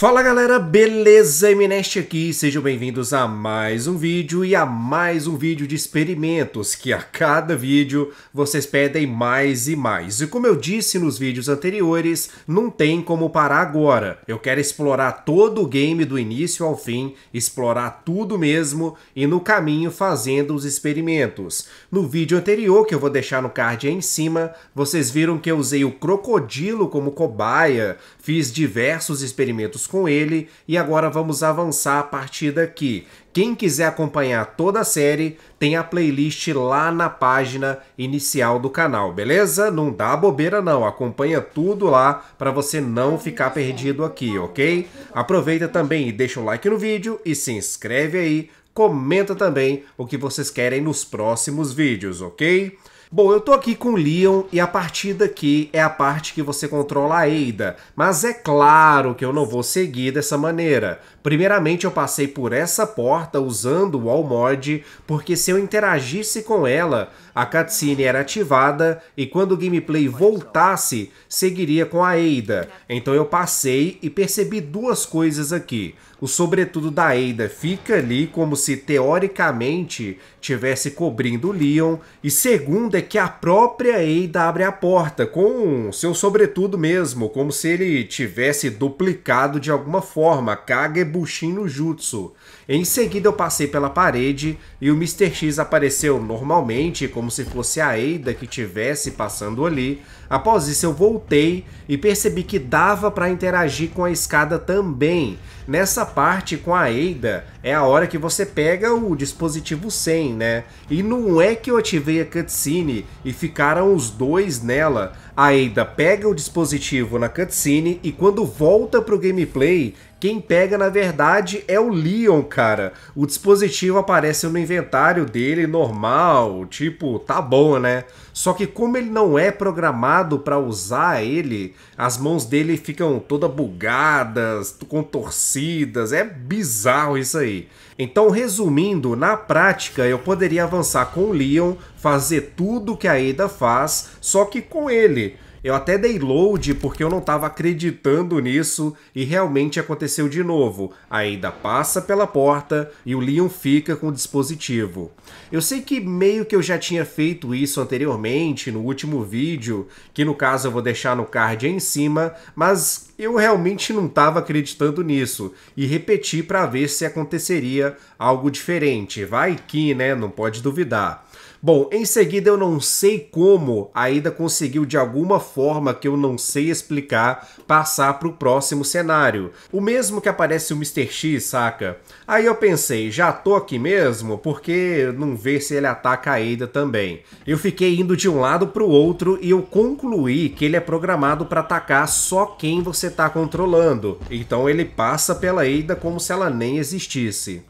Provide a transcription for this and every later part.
Fala galera, beleza? Eminest aqui, sejam bem-vindos a mais um vídeo e a mais um vídeo de experimentos que a cada vídeo vocês pedem mais e mais. E como eu disse nos vídeos anteriores, não tem como parar agora. Eu quero explorar todo o game do início ao fim, explorar tudo mesmo e no caminho fazendo os experimentos. No vídeo anterior, que eu vou deixar no card aí em cima, vocês viram que eu usei o crocodilo como cobaia, fiz diversos experimentos com ele e agora vamos avançar a partir daqui. Quem quiser acompanhar toda a série, tem a playlist lá na página inicial do canal, beleza? Não dá bobeira não, acompanha tudo lá para você não ficar perdido aqui, ok? Aproveita também e deixa um like no vídeo e se inscreve aí, comenta também o que vocês querem nos próximos vídeos, ok? Bom, eu tô aqui com o Leon e a partir daqui é a parte que você controla a Ada, mas é claro que eu não vou seguir dessa maneira. Primeiramente eu passei por essa porta usando o All mod, porque se eu interagisse com ela, a cutscene era ativada e quando o gameplay voltasse, seguiria com a Ada. Então eu passei e percebi duas coisas aqui o sobretudo da Ada fica ali como se teoricamente tivesse cobrindo o Leon, e segundo é que a própria Ada abre a porta com seu sobretudo mesmo, como se ele tivesse duplicado de alguma forma, Kaga Bushin no Jutsu. Em seguida eu passei pela parede e o Mr. X apareceu normalmente, como se fosse a Ada que tivesse passando ali, Após isso, eu voltei e percebi que dava para interagir com a escada também. Nessa parte com a Eida, é a hora que você pega o dispositivo 100, né? E não é que eu ativei a cutscene e ficaram os dois nela. A Eida pega o dispositivo na cutscene e quando volta pro gameplay, quem pega, na verdade, é o Leon, cara. O dispositivo aparece no inventário dele normal, tipo, tá bom, né? Só que como ele não é programado para usar ele, as mãos dele ficam toda bugadas, contorcidas, é bizarro isso aí. Então, resumindo, na prática eu poderia avançar com o Leon, fazer tudo que a Ada faz, só que com ele eu até dei load porque eu não estava acreditando nisso e realmente aconteceu de novo. Ainda passa pela porta e o Leon fica com o dispositivo. Eu sei que meio que eu já tinha feito isso anteriormente no último vídeo, que no caso eu vou deixar no card aí em cima, mas eu realmente não estava acreditando nisso e repeti para ver se aconteceria algo diferente. Vai que, né? Não pode duvidar. Bom, em seguida eu não sei como ainda conseguiu de alguma forma que eu não sei explicar passar para o próximo cenário. O mesmo que aparece o Mr. X, saca? Aí eu pensei, já tô aqui mesmo? Porque não vê se ele ataca a Ada também. Eu fiquei indo de um lado para o outro e eu concluí que ele é programado para atacar só quem você tá controlando. Então ele passa pela Ada como se ela nem existisse.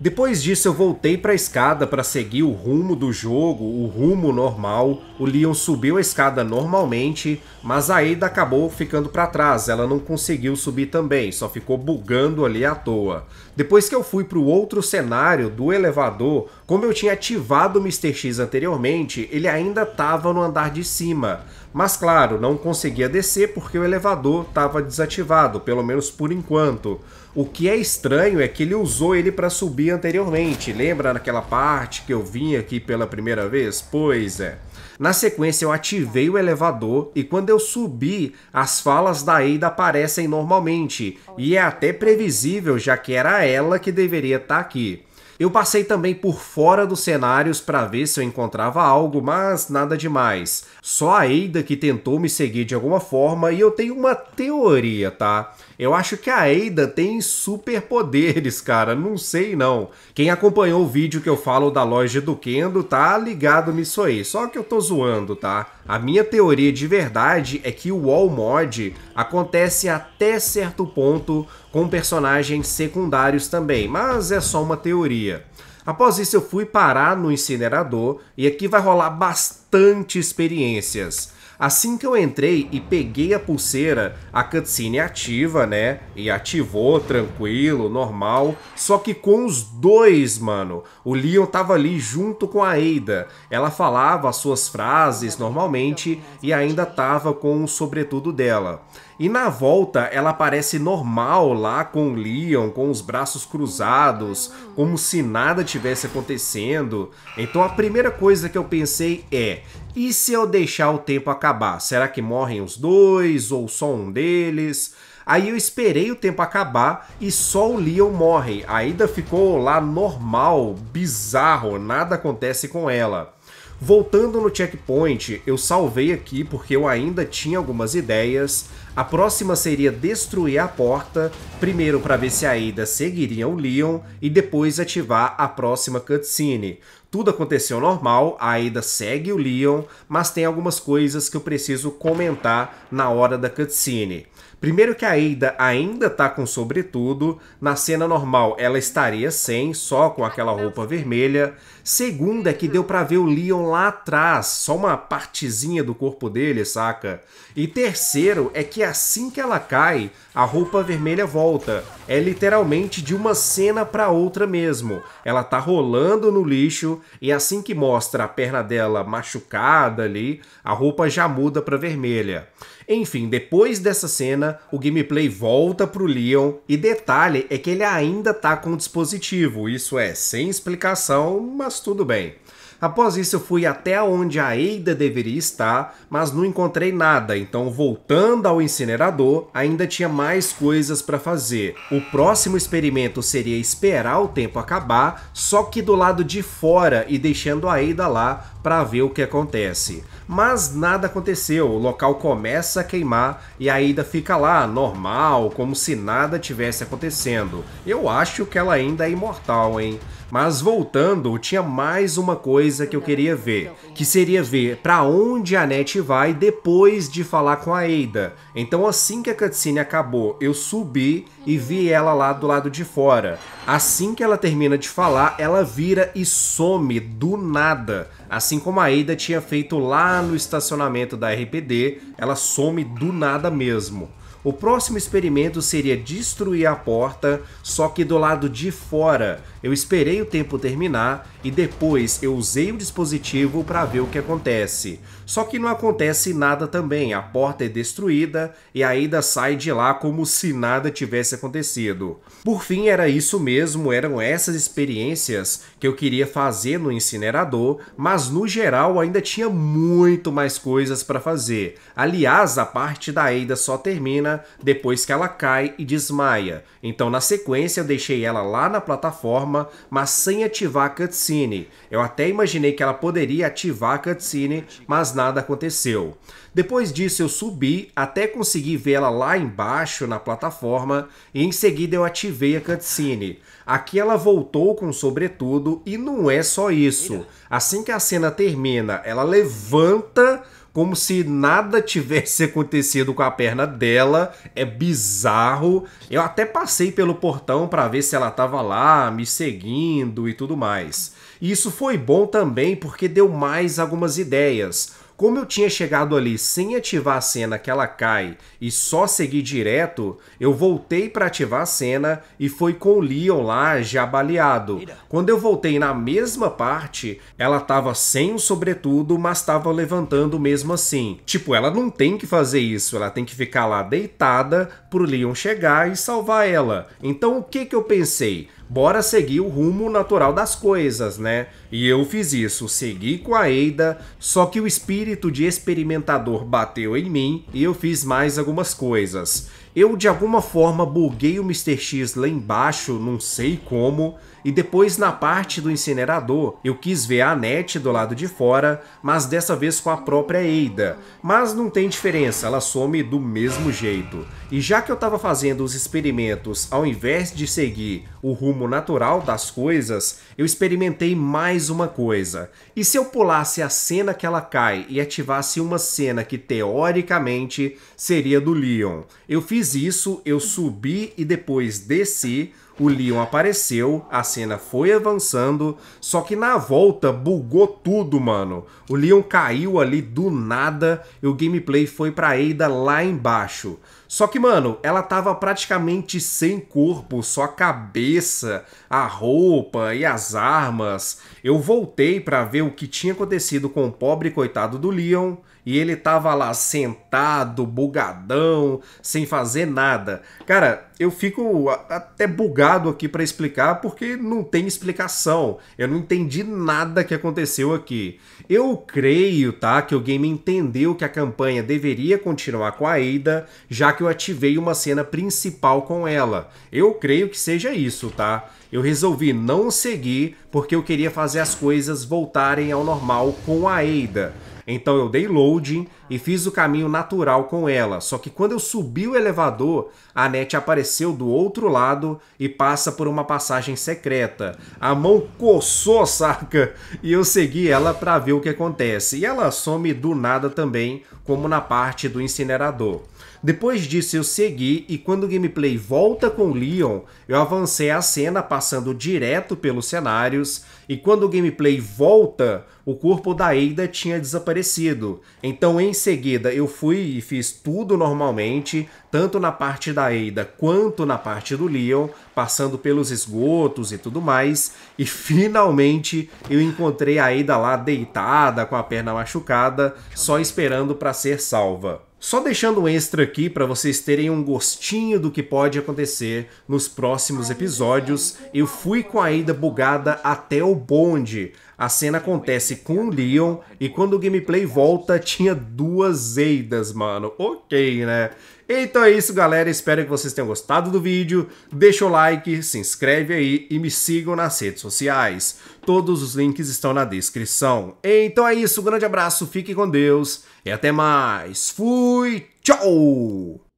Depois disso eu voltei para a escada para seguir o rumo do jogo, o rumo normal. O Leon subiu a escada normalmente, mas a ida acabou ficando para trás, ela não conseguiu subir também, só ficou bugando ali à toa. Depois que eu fui para o outro cenário do elevador, como eu tinha ativado o Mr. X anteriormente, ele ainda estava no andar de cima. Mas claro, não conseguia descer porque o elevador estava desativado, pelo menos por enquanto. O que é estranho é que ele usou ele para subir anteriormente. Lembra naquela parte que eu vim aqui pela primeira vez? Pois é. Na sequência, eu ativei o elevador e quando eu subi, as falas da Ada aparecem normalmente, e é até previsível, já que era ela que deveria estar tá aqui. Eu passei também por fora dos cenários para ver se eu encontrava algo, mas nada demais. Só a Ada que tentou me seguir de alguma forma e eu tenho uma teoria, tá? Eu acho que a Eida tem superpoderes, cara. Não sei não. Quem acompanhou o vídeo que eu falo da loja do Kendo tá ligado nisso aí. Só que eu tô zoando, tá? A minha teoria de verdade é que o Wall Mod acontece até certo ponto com personagens secundários também, mas é só uma teoria. Após isso eu fui parar no incinerador e aqui vai rolar bastante experiências. Assim que eu entrei e peguei a pulseira, a cutscene é ativa, né? E ativou, tranquilo, normal. Só que com os dois, mano. O Leon tava ali junto com a Ada. Ela falava as suas frases normalmente e ainda tava com o sobretudo dela. E na volta ela aparece normal lá com o Leon, com os braços cruzados, como se nada tivesse acontecendo. Então a primeira coisa que eu pensei é: e se eu deixar o tempo acabar? Será que morrem os dois ou só um deles? Aí eu esperei o tempo acabar e só o Leon morre. Ainda ficou lá normal, bizarro, nada acontece com ela. Voltando no checkpoint, eu salvei aqui porque eu ainda tinha algumas ideias. A próxima seria destruir a porta, primeiro para ver se a Aida seguiria o Leon e depois ativar a próxima cutscene. Tudo aconteceu normal, a Aida segue o Leon, mas tem algumas coisas que eu preciso comentar na hora da cutscene. Primeiro que a Ada ainda tá com sobretudo, na cena normal ela estaria sem, só com aquela roupa vermelha. Segundo é que deu para ver o Leon lá atrás, só uma partezinha do corpo dele, saca? E terceiro é que assim que ela cai, a roupa vermelha volta. É literalmente de uma cena para outra mesmo. Ela tá rolando no lixo e assim que mostra a perna dela machucada ali, a roupa já muda para vermelha. Enfim, depois dessa cena o gameplay volta pro Leon, e detalhe é que ele ainda tá com o dispositivo, isso é, sem explicação, mas tudo bem. Após isso, eu fui até onde a Eida deveria estar, mas não encontrei nada, então voltando ao incinerador, ainda tinha mais coisas para fazer. O próximo experimento seria esperar o tempo acabar, só que do lado de fora e deixando a Eida lá para ver o que acontece mas nada aconteceu. O local começa a queimar e a Ada fica lá, normal, como se nada tivesse acontecendo. Eu acho que ela ainda é imortal, hein? Mas voltando, tinha mais uma coisa que eu queria ver, que seria ver para onde a Net vai depois de falar com a Ada. Então assim que a cutscene acabou, eu subi e vi ela lá do lado de fora. Assim que ela termina de falar, ela vira e some do nada. Assim como a Ada tinha feito lá no estacionamento da RPD, ela some do nada mesmo. O próximo experimento seria destruir a porta, só que do lado de fora. Eu esperei o tempo terminar e depois eu usei o dispositivo para ver o que acontece. Só que não acontece nada também, a porta é destruída e a sai de lá como se nada tivesse acontecido. Por fim, era isso mesmo, eram essas experiências que eu queria fazer no incinerador, mas no geral ainda tinha muito mais coisas para fazer. Aliás, a parte da Ada só termina depois que ela cai e desmaia. Então, na sequência, eu deixei ela lá na plataforma, mas sem ativar a cutscene cutscene. Eu até imaginei que ela poderia ativar a cutscene, mas nada aconteceu. Depois disso eu subi até conseguir vê-la lá embaixo na plataforma e em seguida eu ativei a cutscene. Aqui ela voltou com sobretudo e não é só isso. Assim que a cena termina, ela levanta como se nada tivesse acontecido com a perna dela. É bizarro. Eu até passei pelo portão para ver se ela tava lá, me seguindo e tudo mais. E isso foi bom também porque deu mais algumas ideias. Como eu tinha chegado ali sem ativar a cena que ela cai e só seguir direto, eu voltei para ativar a cena e foi com o Leon lá já baleado. Quando eu voltei na mesma parte, ela tava sem o sobretudo, mas estava levantando mesmo assim. Tipo, ela não tem que fazer isso, ela tem que ficar lá deitada pro Leon chegar e salvar ela. Então o que que eu pensei? bora seguir o rumo natural das coisas, né? E eu fiz isso, segui com a Eida, só que o espírito de experimentador bateu em mim e eu fiz mais algumas coisas. Eu de alguma forma buguei o Mr. X lá embaixo, não sei como, e depois na parte do incinerador eu quis ver a Anete do lado de fora, mas dessa vez com a própria Eida. Mas não tem diferença, ela some do mesmo jeito. E já que eu estava fazendo os experimentos ao invés de seguir o rumo natural das coisas, eu experimentei mais uma coisa. E se eu pulasse a cena que ela cai e ativasse uma cena que teoricamente seria do Leon? Eu fiz isso, eu subi e depois desci, o Leon apareceu, a cena foi avançando, só que na volta bugou tudo, mano. O Leon caiu ali do nada e o gameplay foi pra Ada lá embaixo. Só que, mano, ela tava praticamente sem corpo, só a cabeça, a roupa e as armas. Eu voltei para ver o que tinha acontecido com o pobre coitado do Leon e ele tava lá sentado, bugadão, sem fazer nada. Cara, eu fico até bugado aqui para explicar porque não tem explicação. Eu não entendi nada que aconteceu aqui. Eu creio, tá, que o game entendeu que a campanha deveria continuar com a Ada, já que que eu ativei uma cena principal com ela. Eu creio que seja isso, tá? Eu resolvi não seguir porque eu queria fazer as coisas voltarem ao normal com a Eida. Então eu dei loading e fiz o caminho natural com ela. Só que quando eu subi o elevador, a Net apareceu do outro lado e passa por uma passagem secreta. A mão coçou, saca? E eu segui ela para ver o que acontece. E ela some do nada também, como na parte do incinerador. Depois disso eu segui e quando o gameplay volta com Leon, eu avancei a cena passando direto pelos cenários e quando o gameplay volta, o corpo da Ada tinha desaparecido. Então em seguida eu fui e fiz tudo normalmente, tanto na parte da Aida quanto na parte do Leon, passando pelos esgotos e tudo mais, e finalmente eu encontrei a Aida lá deitada com a perna machucada, só esperando para ser salva. Só deixando um extra aqui para vocês terem um gostinho do que pode acontecer nos próximos episódios, eu fui com a Aida bugada até o bonde, a cena acontece com o Leon e quando o gameplay volta, tinha duas Eidas, mano. Ok, né? Então é isso, galera. Espero que vocês tenham gostado do vídeo. Deixa o like, se inscreve aí e me sigam nas redes sociais. Todos os links estão na descrição. Então é isso. Um grande abraço, fique com Deus e até mais. Fui, tchau!